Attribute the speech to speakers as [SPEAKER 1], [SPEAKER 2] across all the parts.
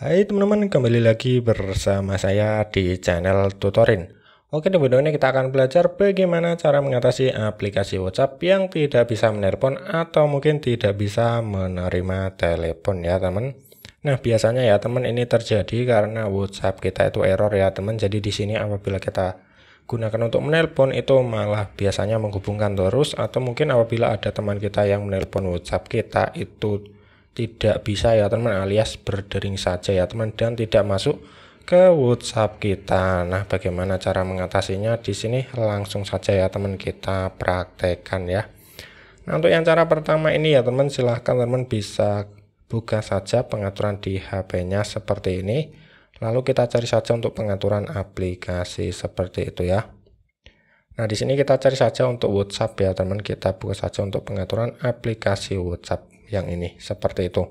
[SPEAKER 1] Hai teman-teman, kembali lagi bersama saya di channel Tutorin. Oke, di video ini kita akan belajar bagaimana cara mengatasi aplikasi WhatsApp yang tidak bisa menelpon atau mungkin tidak bisa menerima telepon ya teman. Nah, biasanya ya teman ini terjadi karena WhatsApp kita itu error ya teman. Jadi di sini apabila kita gunakan untuk menelpon itu malah biasanya menghubungkan terus atau mungkin apabila ada teman kita yang menelpon WhatsApp kita itu tidak bisa ya teman alias berdering saja ya teman dan tidak masuk ke WhatsApp kita. Nah, bagaimana cara mengatasinya? Di sini langsung saja ya teman kita praktekkan ya. Nah, untuk yang cara pertama ini ya teman silahkan teman bisa buka saja pengaturan di HP-nya seperti ini. Lalu kita cari saja untuk pengaturan aplikasi seperti itu ya. Nah, di sini kita cari saja untuk WhatsApp ya teman. Kita buka saja untuk pengaturan aplikasi WhatsApp yang ini seperti itu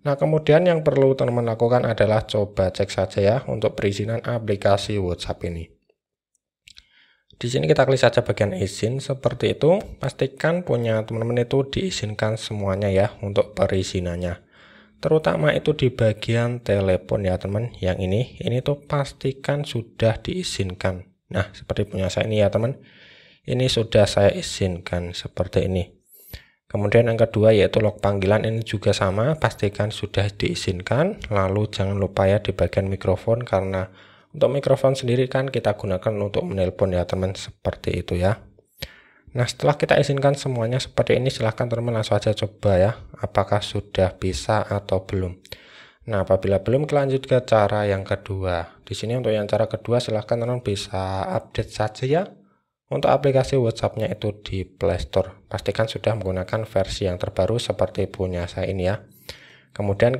[SPEAKER 1] nah kemudian yang perlu teman teman lakukan adalah coba cek saja ya untuk perizinan aplikasi WhatsApp ini di sini kita klik saja bagian izin seperti itu pastikan punya teman-teman itu diizinkan semuanya ya untuk perizinannya terutama itu di bagian telepon ya teman yang ini ini tuh pastikan sudah diizinkan nah seperti punya saya ini ya teman ini sudah saya izinkan seperti ini Kemudian yang kedua yaitu log panggilan ini juga sama, pastikan sudah diizinkan. Lalu jangan lupa ya di bagian mikrofon karena untuk mikrofon sendiri kan kita gunakan untuk menelpon ya teman seperti itu ya. Nah setelah kita izinkan semuanya seperti ini silahkan teman langsung aja coba ya apakah sudah bisa atau belum. Nah apabila belum lanjut ke cara yang kedua. Di sini untuk yang cara kedua silahkan teman bisa update saja ya untuk aplikasi WhatsApp-nya itu di Play Store. Pastikan sudah menggunakan versi yang terbaru seperti punya saya ini ya. Kemudian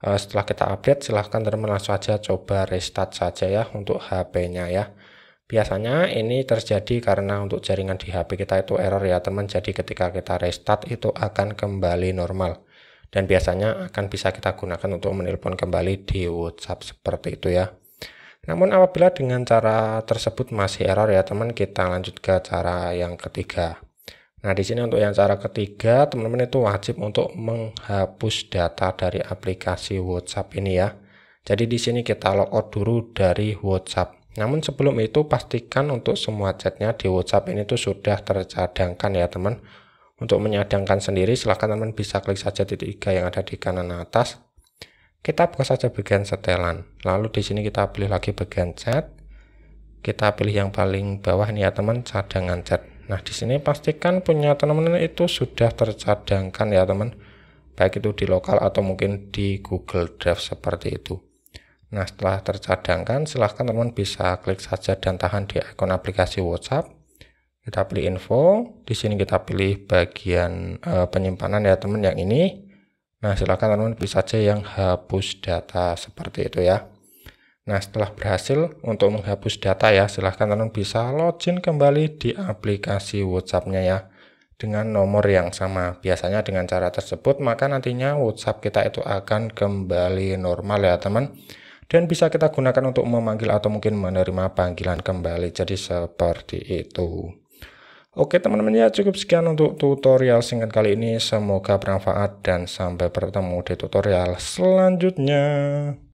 [SPEAKER 1] eh, setelah kita update, silahkan teman teman langsung aja coba restart saja ya untuk HP-nya ya. Biasanya ini terjadi karena untuk jaringan di HP kita itu error ya teman. Jadi ketika kita restart itu akan kembali normal. Dan biasanya akan bisa kita gunakan untuk menelpon kembali di WhatsApp seperti itu ya. Namun apabila dengan cara tersebut masih error ya teman, kita lanjut ke cara yang ketiga. Nah di sini untuk yang cara ketiga teman-teman itu wajib untuk menghapus data dari aplikasi WhatsApp ini ya. Jadi di sini kita logout dulu dari WhatsApp. Namun sebelum itu pastikan untuk semua chatnya di WhatsApp ini tuh sudah tercadangkan ya teman. Untuk menyadangkan sendiri silahkan teman bisa klik saja titik tiga yang ada di kanan atas kita buka saja bagian setelan. Lalu di sini kita pilih lagi bagian chat. Kita pilih yang paling bawah nih ya teman, cadangan chat. Nah, di sini pastikan punya teman-teman itu sudah tercadangkan ya teman. Baik itu di lokal atau mungkin di Google Drive seperti itu. Nah, setelah tercadangkan, silahkan teman bisa klik saja dan tahan di ikon aplikasi WhatsApp. Kita pilih info, di sini kita pilih bagian e, penyimpanan ya teman yang ini Nah, silakan teman-teman bisa aja yang hapus data seperti itu ya. Nah, setelah berhasil untuk menghapus data ya, silahkan teman-teman bisa login kembali di aplikasi WhatsApp-nya ya dengan nomor yang sama. Biasanya dengan cara tersebut, maka nantinya WhatsApp kita itu akan kembali normal ya teman. Dan bisa kita gunakan untuk memanggil atau mungkin menerima panggilan kembali. Jadi seperti itu. Oke teman-teman ya cukup sekian untuk tutorial singkat kali ini. Semoga bermanfaat dan sampai bertemu di tutorial selanjutnya.